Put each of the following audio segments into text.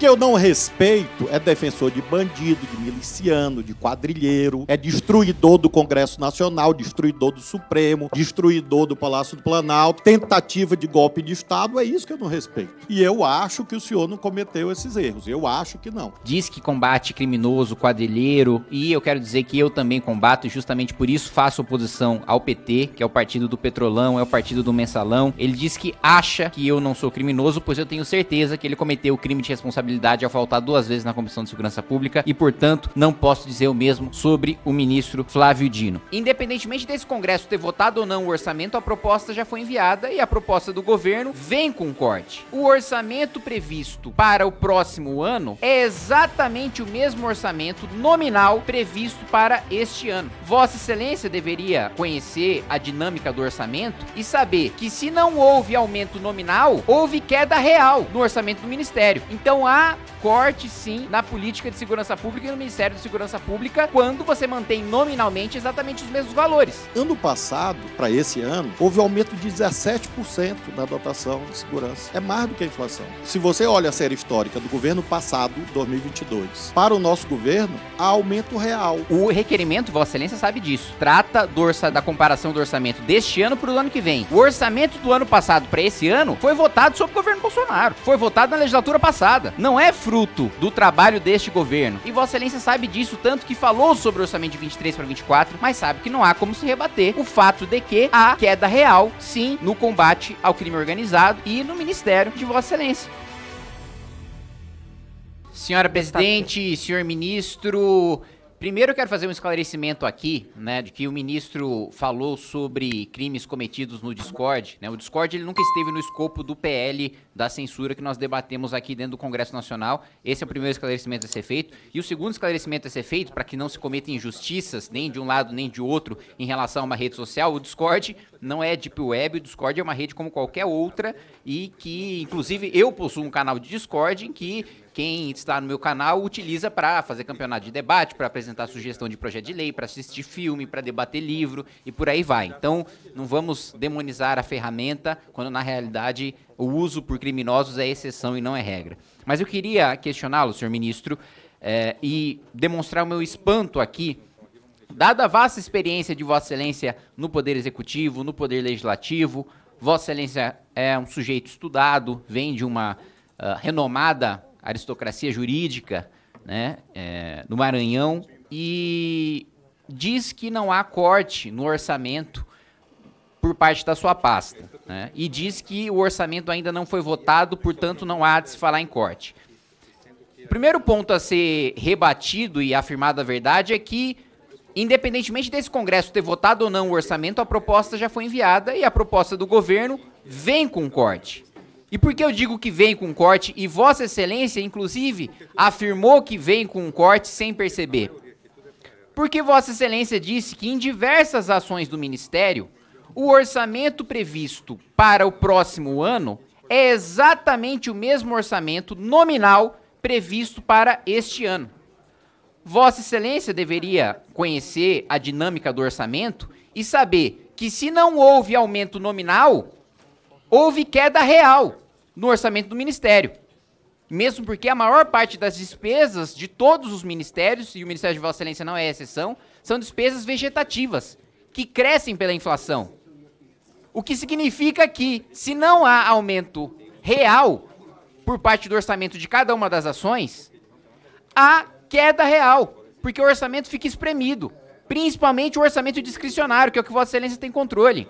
que eu não respeito é defensor de bandido, de miliciano, de quadrilheiro, é destruidor do Congresso Nacional, destruidor do Supremo, destruidor do Palácio do Planalto, tentativa de golpe de Estado, é isso que eu não respeito. E eu acho que o senhor não cometeu esses erros, eu acho que não. Diz que combate criminoso, quadrilheiro, e eu quero dizer que eu também combato, e justamente por isso faço oposição ao PT, que é o partido do Petrolão, é o partido do Mensalão. Ele diz que acha que eu não sou criminoso, pois eu tenho certeza que ele cometeu o crime de responsabilidade responsabilidade ao faltar duas vezes na Comissão de Segurança Pública e, portanto, não posso dizer o mesmo sobre o ministro Flávio Dino. Independentemente desse Congresso ter votado ou não o orçamento, a proposta já foi enviada e a proposta do governo vem com corte. O orçamento previsto para o próximo ano é exatamente o mesmo orçamento nominal previsto para este ano. Vossa Excelência deveria conhecer a dinâmica do orçamento e saber que se não houve aumento nominal, houve queda real no orçamento do ministério. Então há corte sim na política de segurança pública e no Ministério de Segurança Pública quando você mantém nominalmente exatamente os mesmos valores. Ano passado, para esse ano, houve aumento de 17% da dotação de segurança. É mais do que a inflação. Se você olha a série histórica do governo passado, 2022, para o nosso governo, há aumento real. O requerimento, Vossa Excelência sabe disso, trata orça, da comparação do orçamento deste ano para o ano que vem. O orçamento do ano passado para esse ano foi votado sob o governo Bolsonaro. Foi votado na legislatura passada. Não não é fruto do trabalho deste governo. E Vossa Excelência sabe disso, tanto que falou sobre o orçamento de 23 para 24, mas sabe que não há como se rebater o fato de que há queda real, sim, no combate ao crime organizado e no Ministério de Vossa Excelência. Senhora Presidente, senhor ministro, Primeiro, eu quero fazer um esclarecimento aqui, né, de que o ministro falou sobre crimes cometidos no Discord. Né? O Discord ele nunca esteve no escopo do PL da censura que nós debatemos aqui dentro do Congresso Nacional. Esse é o primeiro esclarecimento a ser feito. E o segundo esclarecimento a ser feito, para que não se cometam injustiças, nem de um lado nem de outro, em relação a uma rede social, o Discord não é Deep Web, o Discord é uma rede como qualquer outra e que, inclusive, eu possuo um canal de Discord em que quem está no meu canal utiliza para fazer campeonato de debate, para apresentar sugestão de projeto de lei, para assistir filme, para debater livro e por aí vai. Então, não vamos demonizar a ferramenta quando na realidade o uso por criminosos é exceção e não é regra. Mas eu queria questioná-lo, senhor ministro, eh, e demonstrar o meu espanto aqui Dada a vasta experiência de Vossa Excelência no Poder Executivo, no Poder Legislativo, Vossa Excelência é um sujeito estudado, vem de uma uh, renomada aristocracia jurídica né, é, no Maranhão e diz que não há corte no orçamento por parte da sua pasta. Né, e diz que o orçamento ainda não foi votado, portanto não há de se falar em corte. O primeiro ponto a ser rebatido e afirmado a verdade é que Independentemente desse Congresso ter votado ou não o orçamento, a proposta já foi enviada e a proposta do governo vem com corte. E por que eu digo que vem com corte e Vossa Excelência, inclusive, afirmou que vem com corte sem perceber? Porque Vossa Excelência disse que em diversas ações do Ministério, o orçamento previsto para o próximo ano é exatamente o mesmo orçamento nominal previsto para este ano. Vossa Excelência deveria conhecer a dinâmica do orçamento e saber que se não houve aumento nominal, houve queda real no orçamento do Ministério. Mesmo porque a maior parte das despesas de todos os ministérios, e o Ministério de Vossa Excelência não é exceção, são despesas vegetativas, que crescem pela inflação. O que significa que, se não há aumento real por parte do orçamento de cada uma das ações, há queda real, porque o orçamento fica espremido, principalmente o orçamento discricionário, que é o que Vossa Excelência tem controle.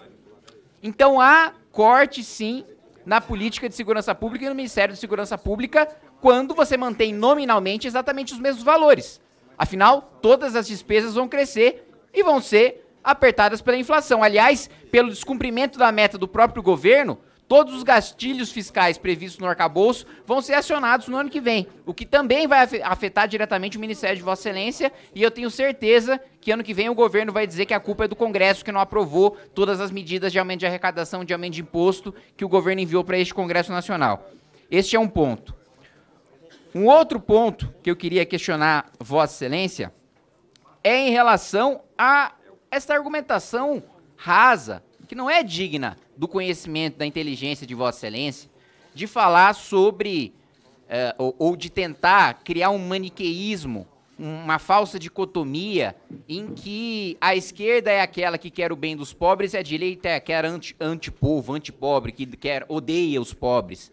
Então há corte, sim, na política de segurança pública e no Ministério de Segurança Pública, quando você mantém nominalmente exatamente os mesmos valores. Afinal, todas as despesas vão crescer e vão ser apertadas pela inflação. Aliás, pelo descumprimento da meta do próprio governo, Todos os gastilhos fiscais previstos no arcabouço vão ser acionados no ano que vem, o que também vai afetar diretamente o Ministério de Vossa Excelência, e eu tenho certeza que ano que vem o governo vai dizer que a culpa é do Congresso que não aprovou todas as medidas de aumento de arrecadação, de aumento de imposto que o governo enviou para este Congresso Nacional. Este é um ponto. Um outro ponto que eu queria questionar Vossa Excelência é em relação a esta argumentação rasa que não é digna do conhecimento, da inteligência de Vossa Excelência, de falar sobre eh, ou, ou, de tentar criar um maniqueísmo, uma falsa dicotomia em que a esquerda é aquela que quer o bem dos pobres e a direita é aquela anti, antipovo, antipobre, que quer, odeia os pobres.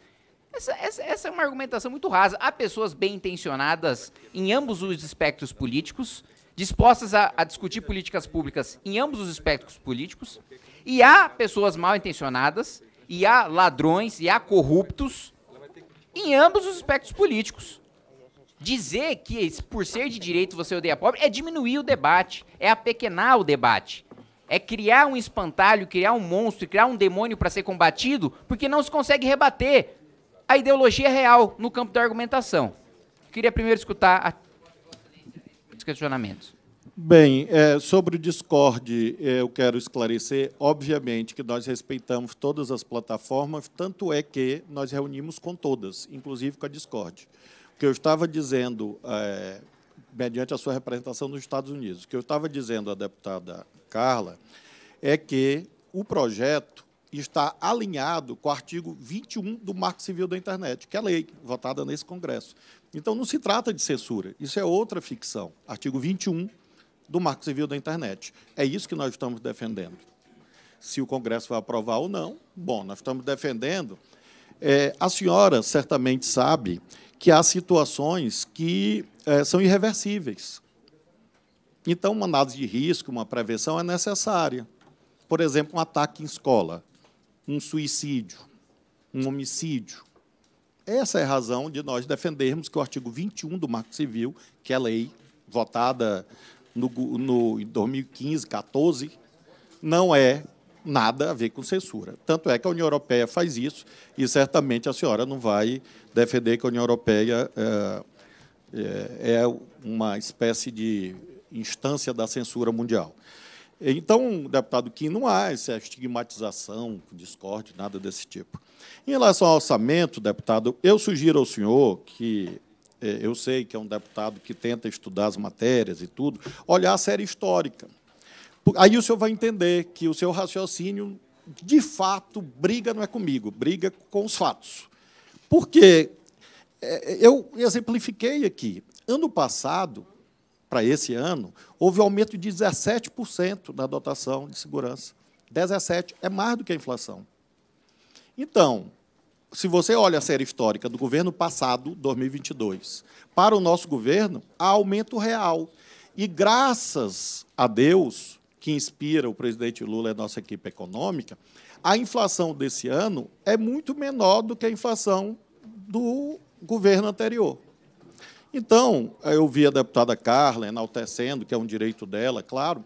Essa, essa, essa é uma argumentação muito rasa. Há pessoas bem intencionadas em ambos os espectros políticos, dispostas a, a, discutir políticas públicas em ambos os espectros políticos, e há pessoas mal intencionadas, e há ladrões, e há corruptos em ambos os aspectos políticos. Dizer que por ser de direito você odeia pobre é diminuir o debate, é apequenar o debate. É criar um espantalho, criar um monstro, criar um demônio para ser combatido, porque não se consegue rebater a ideologia real no campo da argumentação. Queria primeiro escutar a... os questionamentos. Bem, é, sobre o Discord, é, eu quero esclarecer, obviamente, que nós respeitamos todas as plataformas, tanto é que nós reunimos com todas, inclusive com a Discord. O que eu estava dizendo, é, mediante a sua representação nos Estados Unidos, o que eu estava dizendo à deputada Carla é que o projeto está alinhado com o artigo 21 do Marco Civil da Internet, que é a lei votada nesse Congresso. Então, não se trata de censura, isso é outra ficção. Artigo 21 do Marco Civil da Internet. É isso que nós estamos defendendo. Se o Congresso vai aprovar ou não, bom, nós estamos defendendo. É, a senhora certamente sabe que há situações que é, são irreversíveis. Então, uma análise de risco, uma prevenção é necessária. Por exemplo, um ataque em escola, um suicídio, um homicídio. Essa é a razão de nós defendermos que o artigo 21 do Marco Civil, que é lei votada no, no 2015, 14, não é nada a ver com censura. Tanto é que a União Europeia faz isso e certamente a senhora não vai defender que a União Europeia é, é uma espécie de instância da censura mundial. Então, deputado Kim, não há essa estigmatização, discórdia, nada desse tipo. Em relação ao orçamento, deputado, eu sugiro ao senhor que é, eu sei que é um deputado que tenta estudar as matérias e tudo, olhar a série histórica. Aí o senhor vai entender que o seu raciocínio, de fato, briga não é comigo, briga com os fatos. Porque é, é, eu exemplifiquei aqui. Ano passado, para esse ano, houve um aumento de 17% na dotação de segurança. 17% é mais do que a inflação. Então, se você olha a série histórica do governo passado, 2022, para o nosso governo, há aumento real. E graças a Deus, que inspira o presidente Lula e a nossa equipe econômica, a inflação desse ano é muito menor do que a inflação do governo anterior. Então, eu vi a deputada Carla enaltecendo, que é um direito dela, claro,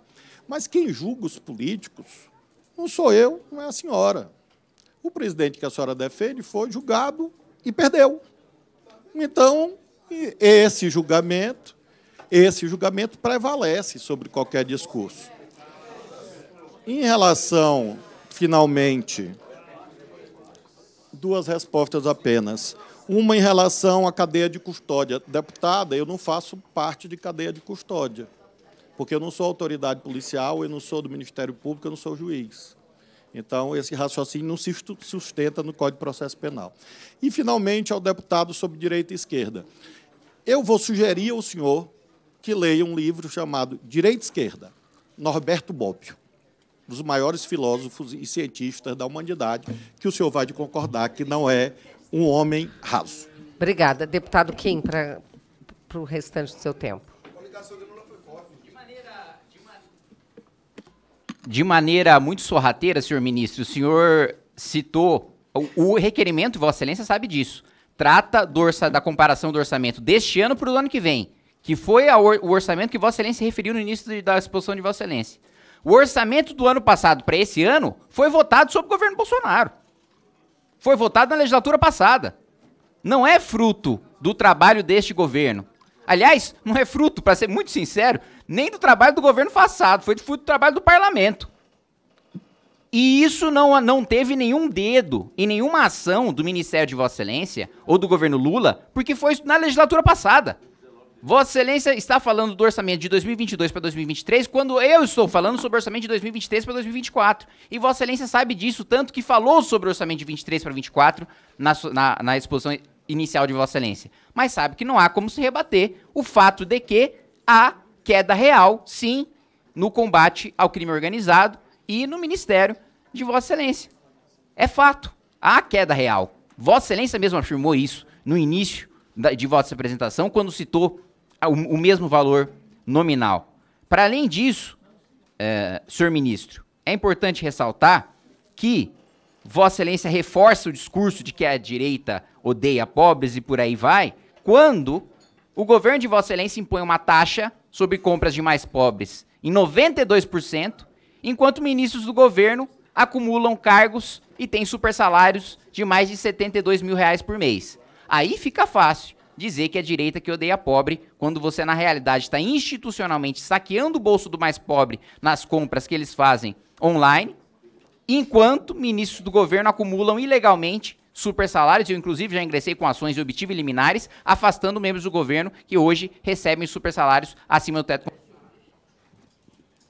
mas quem julga os políticos não sou eu, não é a senhora. O presidente que a senhora defende foi julgado e perdeu. Então, esse julgamento, esse julgamento prevalece sobre qualquer discurso. Em relação, finalmente, duas respostas apenas. Uma em relação à cadeia de custódia. Deputada, eu não faço parte de cadeia de custódia, porque eu não sou autoridade policial, eu não sou do Ministério Público, eu não sou juiz. Então, esse raciocínio não se sustenta no Código de Processo Penal. E, finalmente, ao deputado sobre direita e esquerda. Eu vou sugerir ao senhor que leia um livro chamado Direita e Esquerda, Norberto Bobbio, um dos maiores filósofos e cientistas da humanidade, que o senhor vai de concordar que não é um homem raso. Obrigada. Deputado Kim, para o restante do seu tempo. de maneira muito sorrateira, senhor ministro, o senhor citou o, requerimento, Vossa Excelência sabe disso, trata do orça, da comparação do orçamento deste ano para o ano que vem, que foi or, o orçamento que Vossa Excelência referiu no início de, da exposição de Vossa Excelência. O orçamento do ano passado para esse ano foi votado sob o governo Bolsonaro. Foi votado na legislatura passada. Não é fruto do trabalho deste governo. Aliás, não é fruto, para ser muito sincero, nem do trabalho do governo passado, foi fruto do trabalho do parlamento. E isso não, não teve nenhum dedo e nenhuma ação do Ministério de Vossa Excelência ou do governo Lula, porque foi na legislatura passada. Vossa Excelência está falando do orçamento de 2022 para 2023, quando eu estou falando sobre o orçamento de 2023 para 2024. E Vossa Excelência sabe disso, tanto que falou sobre o orçamento de 23 para 24 na, na, na exposição inicial de Vossa Excelência, mas sabe que não há como se rebater o fato de que há queda real, sim, no combate ao crime organizado e no Ministério de Vossa Excelência. É fato. Há queda real. Vossa Excelência mesmo afirmou isso no início de vossa apresentação, quando citou o, mesmo valor nominal. Para além disso, é, senhor ministro, é importante ressaltar que Vossa Excelência reforça o discurso de que a direita odeia pobres e por aí vai, quando o governo de Vossa Excelência impõe uma taxa sobre compras de mais pobres em 92%, enquanto ministros do governo acumulam cargos e têm supersalários de mais de 72 mil reais por mês. Aí fica fácil dizer que é a direita que odeia pobre, quando você na realidade está institucionalmente saqueando o bolso do mais pobre nas compras que eles fazem online enquanto ministros do governo acumulam ilegalmente super salários. Eu, inclusive, já ingressei com ações e obtive liminares, afastando membros do governo que hoje recebem super salários acima do teto.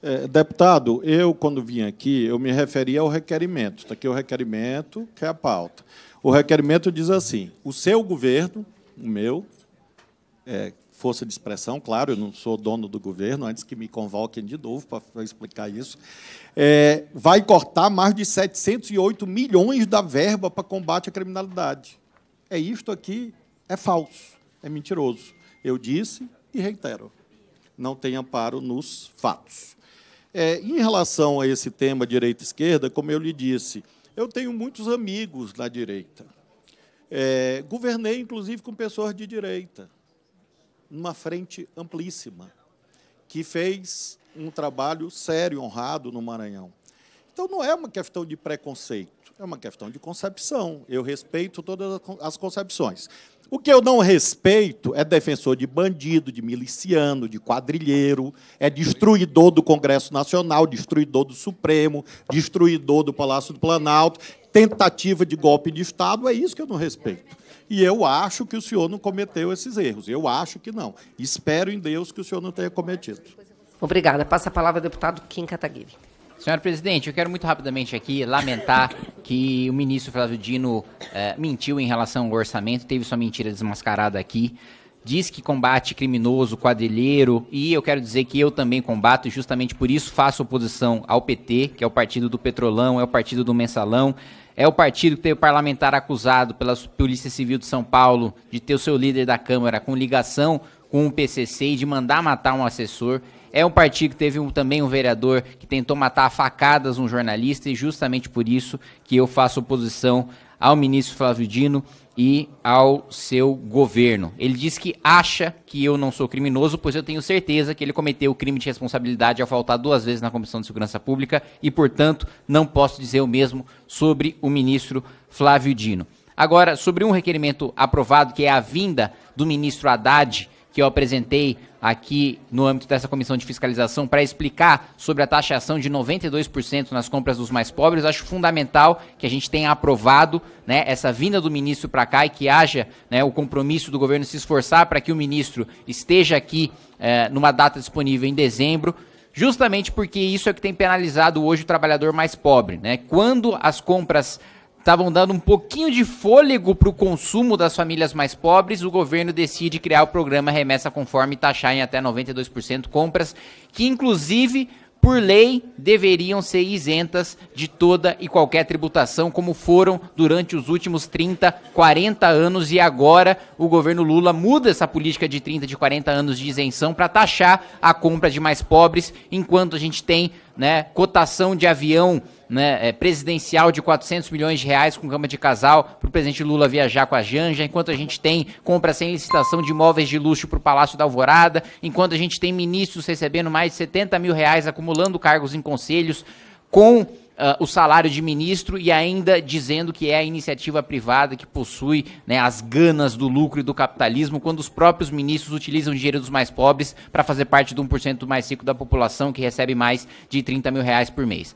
É, deputado, eu, quando vim aqui, eu me referi ao requerimento. Está aqui o requerimento, que é a pauta. O requerimento diz assim: o seu governo, o meu, é, força de expressão, claro, eu não sou dono do governo, antes que me convoquem de novo para explicar isso, é, vai cortar mais de 708 milhões da verba para combate à criminalidade. É isto aqui, é falso, é mentiroso. Eu disse e reitero, não tem amparo nos fatos. É, em relação a esse tema direita-esquerda, como eu lhe disse, eu tenho muitos amigos na direita. É, governei, inclusive, com pessoas de direita numa frente amplíssima, que fez um trabalho sério, honrado no Maranhão. Então, não é uma questão de preconceito, é uma questão de concepção. Eu respeito todas as concepções. O que eu não respeito é defensor de bandido, de miliciano, de quadrilheiro, é destruidor do Congresso Nacional, destruidor do Supremo, destruidor do Palácio do Planalto, tentativa de golpe de Estado, é isso que eu não respeito. E eu acho que o senhor não cometeu esses erros. Eu acho que não. Espero em Deus que o senhor não tenha cometido. Obrigada. Passa a palavra ao deputado Kim Kataguiri. Senhor presidente, eu quero muito rapidamente aqui lamentar que o ministro Flávio Dino eh, mentiu em relação ao orçamento, teve sua mentira desmascarada aqui. Diz que combate criminoso, quadrilheiro, e eu quero dizer que eu também combato, e justamente por isso faço oposição ao PT, que é o partido do Petrolão, é o partido do Mensalão, é o partido que teve o parlamentar acusado pela Polícia Civil de São Paulo de ter o seu líder da Câmara com ligação com o PCC e de mandar matar um assessor. É um partido que teve um, também um vereador que tentou matar a facadas um jornalista e justamente por isso que eu faço oposição ao ministro Flávio Dino e ao seu governo. Ele diz que acha que eu não sou criminoso, pois eu tenho certeza que ele cometeu o crime de responsabilidade ao faltar duas vezes na Comissão de Segurança Pública e, portanto, não posso dizer o mesmo sobre o ministro Flávio Dino. Agora, sobre um requerimento aprovado, que é a vinda do ministro Haddad que eu apresentei aqui no âmbito dessa comissão de fiscalização para explicar sobre a taxação de 92% nas compras dos mais pobres. Acho fundamental que a gente tenha aprovado né, essa vinda do ministro para cá e que haja né, o compromisso do governo se esforçar para que o ministro esteja aqui eh, numa data disponível em dezembro. Justamente porque isso é que tem penalizado hoje o trabalhador mais pobre, né? Quando as compras estavam dando um pouquinho de fôlego para o consumo das famílias mais pobres, o governo decide criar o programa Remessa Conforme e taxar em até 92% compras, que inclusive por lei, deveriam ser isentas de toda e qualquer tributação, como foram durante os últimos 30, 40 anos. E agora o governo Lula muda essa política de 30, de 40 anos de isenção para taxar a compra de mais pobres, enquanto a gente tem né? Cotação de avião né, é, presidencial de 400 milhões de reais com cama de casal para o presidente Lula viajar com a Janja, enquanto a gente tem compra sem licitação de imóveis de luxo para o Palácio da Alvorada, enquanto a gente tem ministros recebendo mais de 70 mil reais acumulando cargos em conselhos, com uh, o salário de ministro e ainda dizendo que é a iniciativa privada que possui né, as ganas do lucro e do capitalismo, quando os próprios ministros utilizam o dinheiro dos mais pobres para fazer parte do 1% mais rico da população que recebe mais de 30 mil reais por mês.